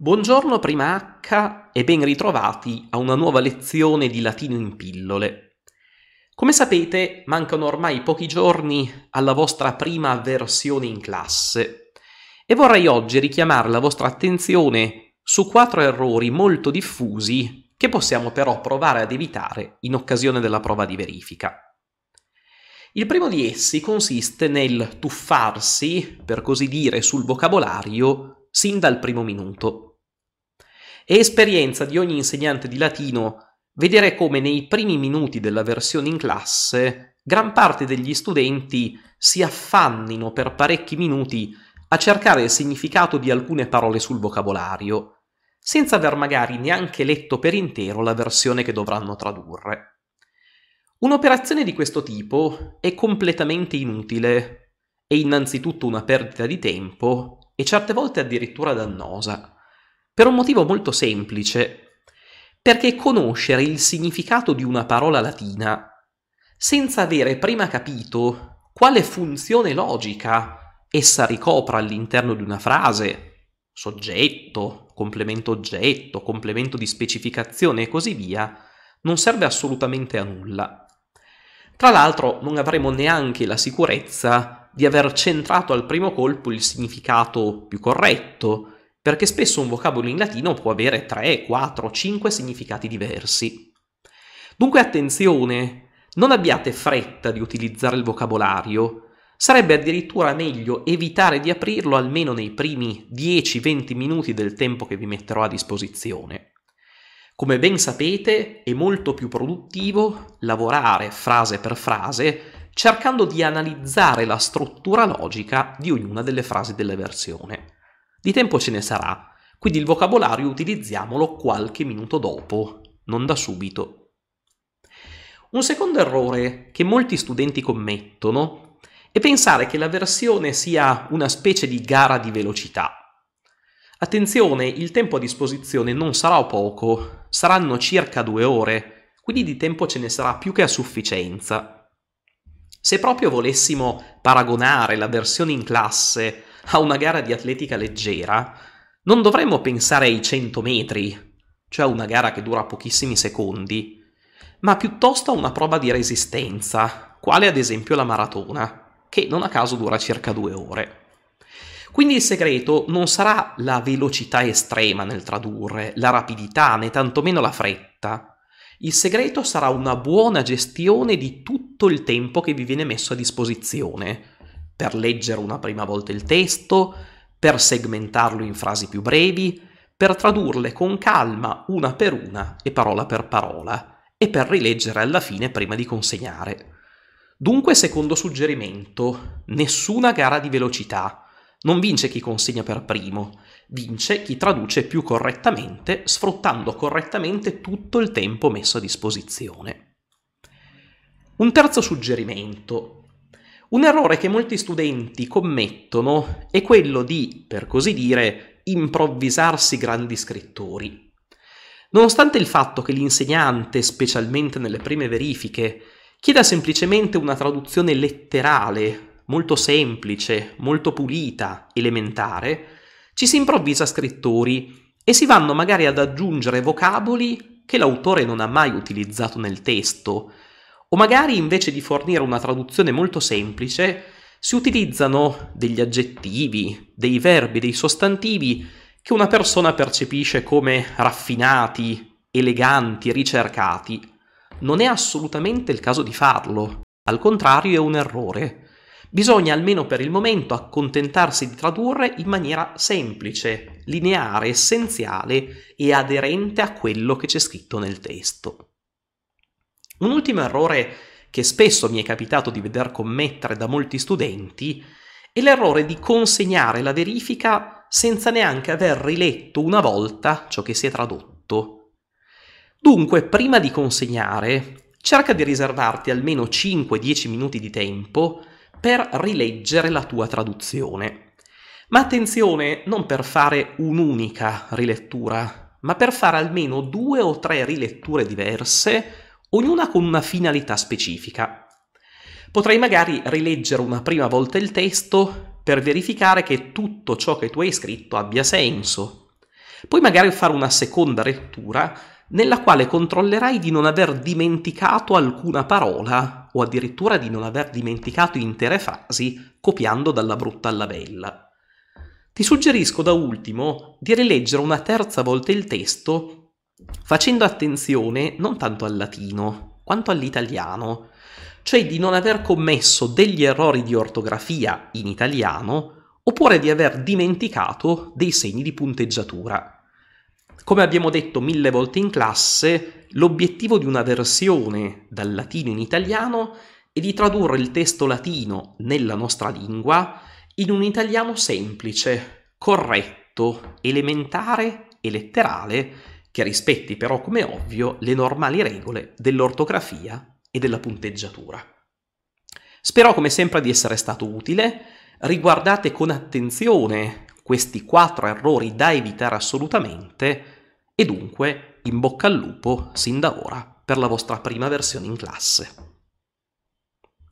Buongiorno prima H e ben ritrovati a una nuova lezione di latino in pillole. Come sapete, mancano ormai pochi giorni alla vostra prima versione in classe e vorrei oggi richiamare la vostra attenzione su quattro errori molto diffusi che possiamo però provare ad evitare in occasione della prova di verifica. Il primo di essi consiste nel tuffarsi, per così dire, sul vocabolario sin dal primo minuto. È esperienza di ogni insegnante di latino vedere come nei primi minuti della versione in classe gran parte degli studenti si affannino per parecchi minuti a cercare il significato di alcune parole sul vocabolario, senza aver magari neanche letto per intero la versione che dovranno tradurre. Un'operazione di questo tipo è completamente inutile, è innanzitutto una perdita di tempo e certe volte addirittura dannosa. Per un motivo molto semplice, perché conoscere il significato di una parola latina senza avere prima capito quale funzione logica essa ricopra all'interno di una frase, soggetto, complemento oggetto, complemento di specificazione e così via, non serve assolutamente a nulla. Tra l'altro non avremo neanche la sicurezza di aver centrato al primo colpo il significato più corretto, perché spesso un vocabolo in latino può avere 3, 4, 5 significati diversi. Dunque attenzione, non abbiate fretta di utilizzare il vocabolario, sarebbe addirittura meglio evitare di aprirlo almeno nei primi 10-20 minuti del tempo che vi metterò a disposizione. Come ben sapete, è molto più produttivo lavorare frase per frase cercando di analizzare la struttura logica di ognuna delle frasi della versione. Di tempo ce ne sarà, quindi il vocabolario utilizziamolo qualche minuto dopo, non da subito. Un secondo errore che molti studenti commettono è pensare che la versione sia una specie di gara di velocità. Attenzione, il tempo a disposizione non sarà poco, saranno circa due ore, quindi di tempo ce ne sarà più che a sufficienza. Se proprio volessimo paragonare la versione in classe a una gara di atletica leggera, non dovremmo pensare ai 100 metri, cioè a una gara che dura pochissimi secondi, ma piuttosto a una prova di resistenza, quale ad esempio la maratona, che non a caso dura circa due ore. Quindi il segreto non sarà la velocità estrema nel tradurre, la rapidità, né tantomeno la fretta. Il segreto sarà una buona gestione di tutto il tempo che vi viene messo a disposizione, per leggere una prima volta il testo, per segmentarlo in frasi più brevi, per tradurle con calma una per una e parola per parola, e per rileggere alla fine prima di consegnare. Dunque, secondo suggerimento, nessuna gara di velocità. Non vince chi consegna per primo, vince chi traduce più correttamente, sfruttando correttamente tutto il tempo messo a disposizione. Un terzo suggerimento, un errore che molti studenti commettono è quello di, per così dire, improvvisarsi grandi scrittori. Nonostante il fatto che l'insegnante, specialmente nelle prime verifiche, chieda semplicemente una traduzione letterale, molto semplice, molto pulita, elementare, ci si improvvisa scrittori e si vanno magari ad aggiungere vocaboli che l'autore non ha mai utilizzato nel testo, o magari invece di fornire una traduzione molto semplice, si utilizzano degli aggettivi, dei verbi, dei sostantivi che una persona percepisce come raffinati, eleganti, ricercati. Non è assolutamente il caso di farlo, al contrario è un errore. Bisogna almeno per il momento accontentarsi di tradurre in maniera semplice, lineare, essenziale e aderente a quello che c'è scritto nel testo. Un ultimo errore che spesso mi è capitato di veder commettere da molti studenti è l'errore di consegnare la verifica senza neanche aver riletto una volta ciò che si è tradotto. Dunque, prima di consegnare, cerca di riservarti almeno 5-10 minuti di tempo per rileggere la tua traduzione. Ma attenzione, non per fare un'unica rilettura, ma per fare almeno due o tre riletture diverse ognuna con una finalità specifica. Potrai magari rileggere una prima volta il testo per verificare che tutto ciò che tu hai scritto abbia senso. Puoi magari fare una seconda lettura nella quale controllerai di non aver dimenticato alcuna parola o addirittura di non aver dimenticato intere frasi copiando dalla brutta alla bella. Ti suggerisco da ultimo di rileggere una terza volta il testo facendo attenzione non tanto al latino quanto all'italiano, cioè di non aver commesso degli errori di ortografia in italiano oppure di aver dimenticato dei segni di punteggiatura. Come abbiamo detto mille volte in classe, l'obiettivo di una versione dal latino in italiano è di tradurre il testo latino nella nostra lingua in un italiano semplice, corretto, elementare e letterale che rispetti però come ovvio le normali regole dell'ortografia e della punteggiatura. Spero come sempre di essere stato utile, riguardate con attenzione questi quattro errori da evitare assolutamente e dunque in bocca al lupo sin da ora per la vostra prima versione in classe.